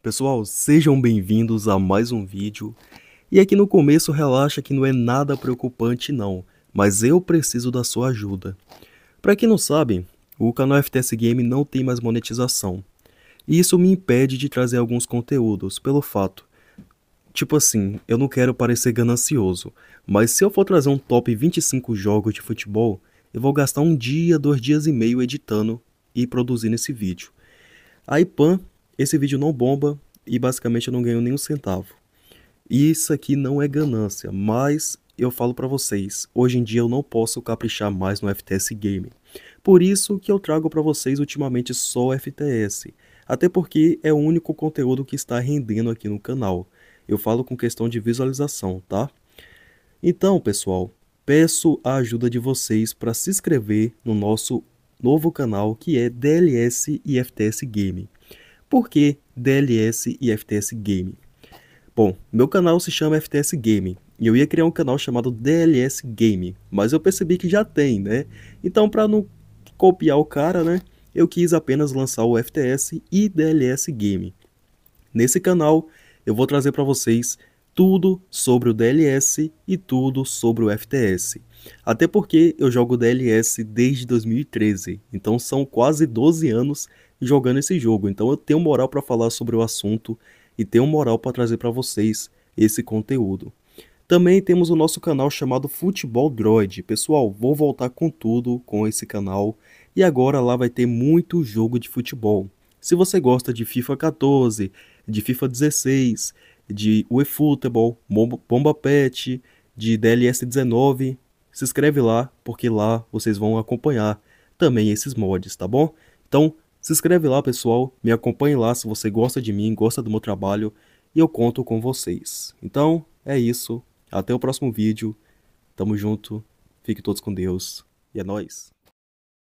Pessoal, sejam bem-vindos a mais um vídeo. E aqui no começo relaxa que não é nada preocupante não, mas eu preciso da sua ajuda. Para quem não sabe, o canal FTS Game não tem mais monetização. E isso me impede de trazer alguns conteúdos, pelo fato. Tipo assim, eu não quero parecer ganancioso, mas se eu for trazer um top 25 jogos de futebol, eu vou gastar um dia, dois dias e meio editando e produzindo esse vídeo. Aí pan esse vídeo não bomba e basicamente eu não ganho nenhum centavo. isso aqui não é ganância, mas eu falo para vocês, hoje em dia eu não posso caprichar mais no FTS Game. Por isso que eu trago para vocês ultimamente só FTS, até porque é o único conteúdo que está rendendo aqui no canal. Eu falo com questão de visualização, tá? Então, pessoal, peço a ajuda de vocês para se inscrever no nosso novo canal que é DLS e FTS Game. Por que DLS e FTS Game? Bom, meu canal se chama FTS Game e eu ia criar um canal chamado DLS Game, mas eu percebi que já tem, né? Então, para não copiar o cara, né? Eu quis apenas lançar o FTS e DLS Game. Nesse canal, eu vou trazer para vocês tudo sobre o DLS e tudo sobre o FTS. Até porque eu jogo DLS desde 2013, então são quase 12 anos jogando esse jogo. Então eu tenho moral para falar sobre o assunto e tenho moral para trazer para vocês esse conteúdo. Também temos o nosso canal chamado Futebol Droid. Pessoal, vou voltar com tudo com esse canal e agora lá vai ter muito jogo de futebol. Se você gosta de FIFA 14, de FIFA 16, de eFootball, Bomba Pet, de DLS19. Se inscreve lá, porque lá vocês vão acompanhar também esses mods, tá bom? Então, se inscreve lá, pessoal. Me acompanhe lá se você gosta de mim, gosta do meu trabalho. E eu conto com vocês. Então, é isso. Até o próximo vídeo. Tamo junto. Fiquem todos com Deus. E é nóis.